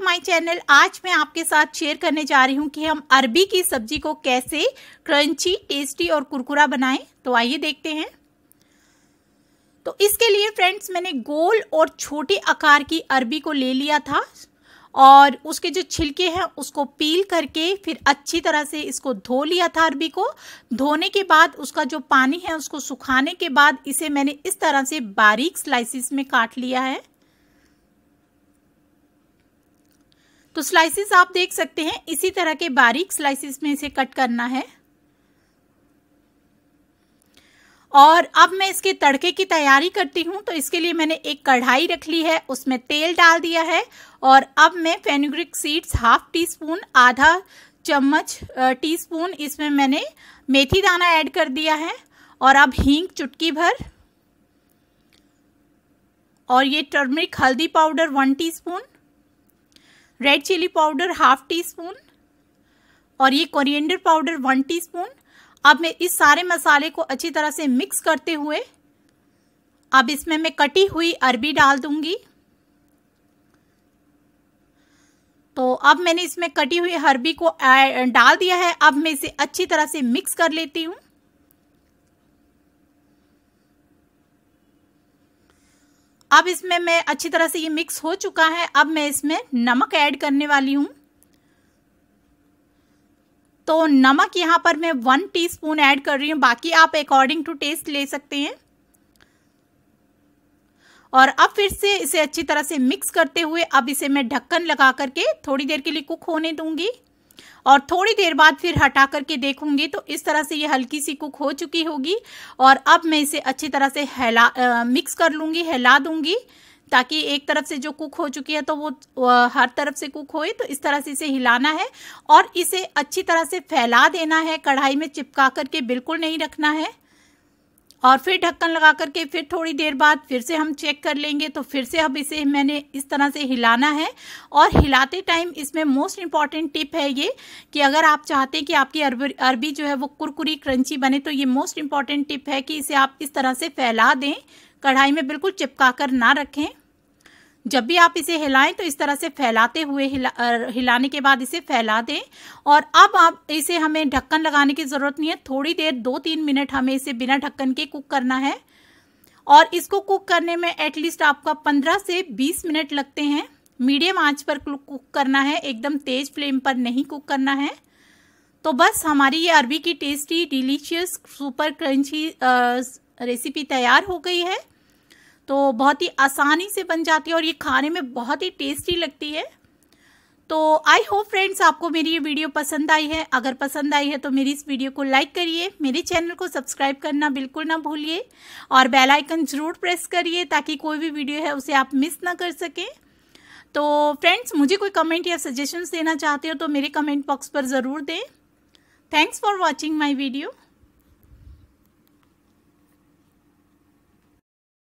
to my channel आज मैं आपके साथ शेयर करने जा रही हूँ कि हम अरबी की सब्जी को कैसे क्रंची टेस्टी और कुरकुरा बनाएं तो आइए देखते हैं तो इसके लिए फ्रेंड्स मैंने गोल और छोटे आकार की अरबी को ले लिया था और उसके जो छिलके हैं उसको पील करके फिर अच्छी तरह से इसको धो लिया था अरबी को धोने के बाद उसका जो पानी है उसको सुखाने के बाद इसे मैंने इस तरह से बारीक स्लाइसिस में काट लिया है तो स्लाइसिस आप देख सकते हैं इसी तरह के बारीक स्लाइसिस में इसे कट करना है और अब मैं इसके तड़के की तैयारी करती हूँ तो इसके लिए मैंने एक कढ़ाई रख ली है उसमें तेल डाल दिया है और अब मैं fenugreek seeds half teaspoon आधा चम्मच टी स्पून इसमें मैंने मेथी दाना ऐड कर दिया है और अब हींग चुटकी भर और ये टर्मरिक हल्दी powder one teaspoon red chilli powder half teaspoon और ये कोरिएंडर पाउडर वन टीस्पून अब मैं इस सारे मसाले को अच्छी तरह से मिक्स करते हुए अब इसमें मैं कटी हुई अरबी डाल दूंगी तो अब मैंने इसमें कटी हुई अरबी को डाल दिया है अब मैं इसे अच्छी तरह से मिक्स कर लेती हूँ अब इसमें मैं अच्छी तरह से ये मिक्स हो चुका है अब मैं इसमें नमक ऐड करने वाली हूँ तो नमक यहाँ पर मैं वन टीस्पून ऐड कर रही हूँ बाकी आप अकॉर्डिंग टू टेस्ट ले सकते हैं और अब फिर से इसे अच्छी तरह से मिक्स करते हुए अब इसे मैं ढक्कन लगा करके थोड़ी देर के लिए कुक होने दूंगी और थोड़ी देर बाद फिर हटा करके देखूंगी तो इस तरह से ये हल्की सी कुक हो चुकी होगी और अब मैं इसे अच्छी तरह से हिला मिक्स कर लूँगी हिला दूंगी ताकि एक तरफ से जो कुक हो चुकी है तो वो हर तरफ से कुक होए तो इस तरह से इसे हिलाना है और इसे अच्छी तरह से फैला देना है कढ़ाई में चिपका करके बिल्कुल नहीं रखना है और फिर ढक्कन लगा करके फिर थोड़ी देर बाद फिर से हम चेक कर लेंगे तो फिर से अब इसे मैंने इस तरह से हिलाना है और हिलाते टाइम इसमें मोस्ट इम्पॉर्टेंट टिप है ये कि अगर आप चाहते हैं कि आपकी अरबी अरबी जो है वो कुरकुरी क्रंची बने तो ये मोस्ट इम्पॉर्टेंट टिप है कि इसे आप इस तरह से फैला दें कढ़ाई में बिल्कुल चिपका कर ना रखें जब भी आप इसे हिलाएं तो इस तरह से फैलाते हुए हिला हिलाने के बाद इसे फैला दें और अब आप इसे हमें ढक्कन लगाने की ज़रूरत नहीं है थोड़ी देर दो तीन मिनट हमें इसे बिना ढक्कन के कुक करना है और इसको कुक करने में एटलीस्ट आपका पंद्रह से बीस मिनट लगते हैं मीडियम आंच पर कुक करना है एकदम तेज़ फ्लेम पर नहीं कुक करना है तो बस हमारी ये अरबी की tasty delicious super crunchy recipe तैयार हो गई है तो बहुत ही आसानी से बन जाती है और ये खाने में बहुत ही टेस्टी लगती है तो आई होप फ्रेंड्स आपको मेरी ये वीडियो पसंद आई है अगर पसंद आई है तो मेरी इस वीडियो को लाइक करिए मेरे चैनल को सब्सक्राइब करना बिल्कुल ना भूलिए और बेल आइकन ज़रूर प्रेस करिए ताकि कोई भी वीडियो है उसे आप मिस ना कर सकें तो फ्रेंड्स मुझे कोई कमेंट या सजेशंस देना चाहते हो तो मेरे कमेंट बॉक्स पर ज़रूर दें thanks for watching my video